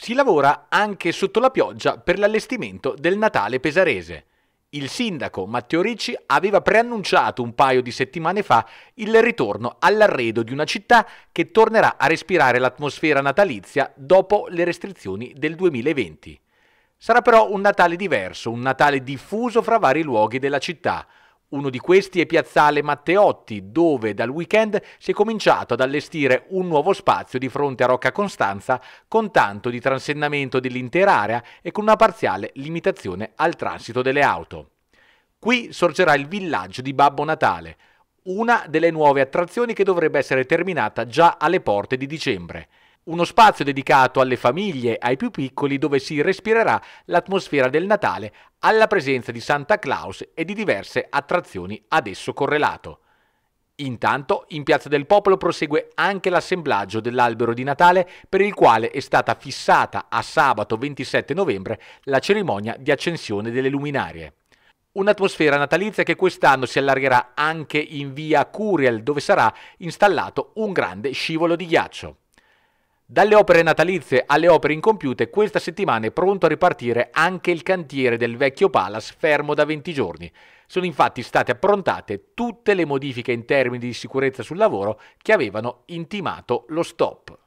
Si lavora anche sotto la pioggia per l'allestimento del Natale pesarese. Il sindaco Matteo Ricci aveva preannunciato un paio di settimane fa il ritorno all'arredo di una città che tornerà a respirare l'atmosfera natalizia dopo le restrizioni del 2020. Sarà però un Natale diverso, un Natale diffuso fra vari luoghi della città, uno di questi è Piazzale Matteotti, dove dal weekend si è cominciato ad allestire un nuovo spazio di fronte a Rocca Costanza con tanto di transennamento dell'intera area e con una parziale limitazione al transito delle auto. Qui sorgerà il villaggio di Babbo Natale, una delle nuove attrazioni che dovrebbe essere terminata già alle porte di dicembre uno spazio dedicato alle famiglie, ai più piccoli, dove si respirerà l'atmosfera del Natale alla presenza di Santa Claus e di diverse attrazioni ad esso correlato. Intanto, in Piazza del Popolo prosegue anche l'assemblaggio dell'albero di Natale per il quale è stata fissata a sabato 27 novembre la cerimonia di accensione delle luminarie. Un'atmosfera natalizia che quest'anno si allargherà anche in via Curiel dove sarà installato un grande scivolo di ghiaccio. Dalle opere natalizie alle opere incompiute, questa settimana è pronto a ripartire anche il cantiere del vecchio Palace fermo da 20 giorni. Sono infatti state approntate tutte le modifiche in termini di sicurezza sul lavoro che avevano intimato lo stop.